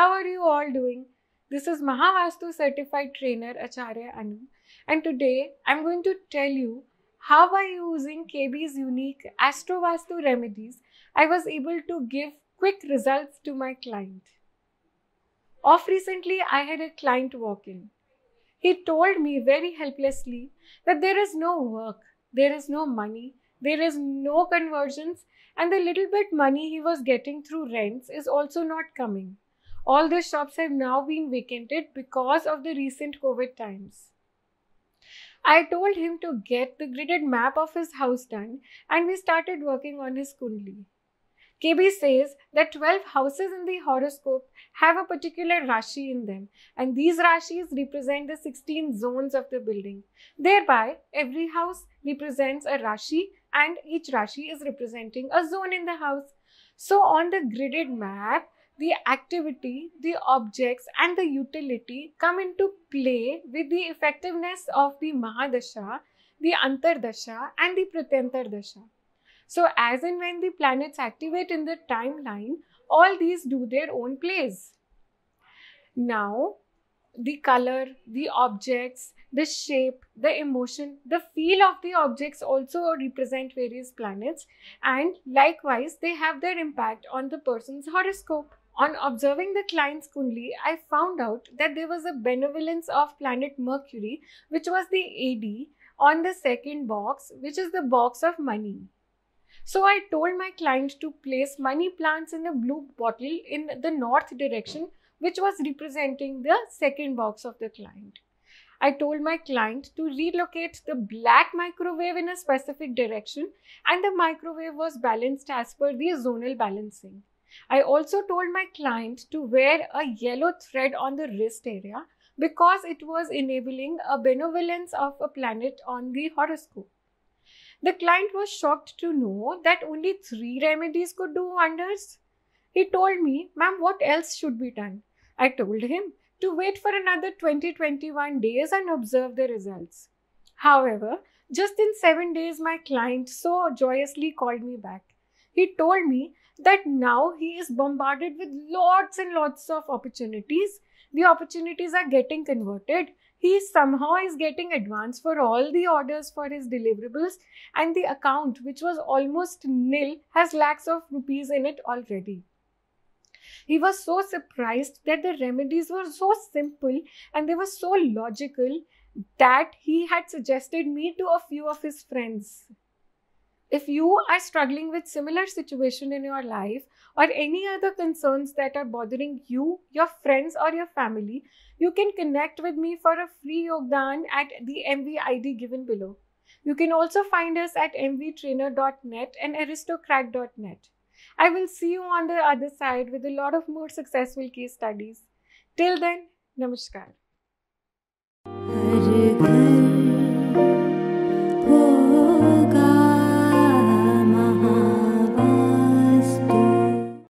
How are you all doing? This is Mahavastu certified trainer Acharya Anu and today I'm going to tell you how by using KB's unique Astrovastu remedies I was able to give quick results to my client. Off recently I had a client walk in. He told me very helplessly that there is no work, there is no money, there is no conversions and the little bit money he was getting through rents is also not coming all the shops have now been vacated because of the recent COVID times. I told him to get the gridded map of his house done and we started working on his kundli. KB says that 12 houses in the horoscope have a particular Rashi in them, and these Rashis represent the 16 zones of the building. Thereby, every house represents a Rashi, and each Rashi is representing a zone in the house. So, on the gridded map, the activity, the objects, and the utility come into play with the effectiveness of the Mahadasha, the Antardasha, and the Pratyantardasha. So, as and when the planets activate in the timeline, all these do their own plays. Now, the color, the objects, the shape, the emotion, the feel of the objects also represent various planets, and likewise, they have their impact on the person's horoscope. On observing the client's Kundli, I found out that there was a benevolence of planet Mercury, which was the AD, on the second box, which is the box of money. So I told my client to place money plants in a blue bottle in the north direction which was representing the second box of the client. I told my client to relocate the black microwave in a specific direction and the microwave was balanced as per the zonal balancing. I also told my client to wear a yellow thread on the wrist area because it was enabling a benevolence of a planet on the horoscope. The client was shocked to know that only three remedies could do wonders. He told me, ma'am, what else should be done? I told him to wait for another 20 21 days and observe the results. However, just in seven days, my client so joyously called me back. He told me that now he is bombarded with lots and lots of opportunities. The opportunities are getting converted. He somehow is getting advance for all the orders for his deliverables, and the account, which was almost nil, has lakhs of rupees in it already. He was so surprised that the remedies were so simple and they were so logical that he had suggested me to a few of his friends. If you are struggling with similar situation in your life or any other concerns that are bothering you, your friends or your family, you can connect with me for a free yogdan at the ID given below. You can also find us at mvtrainer.net and aristocrat.net. I will see you on the other side with a lot of more successful case studies. Till then, Namaskar.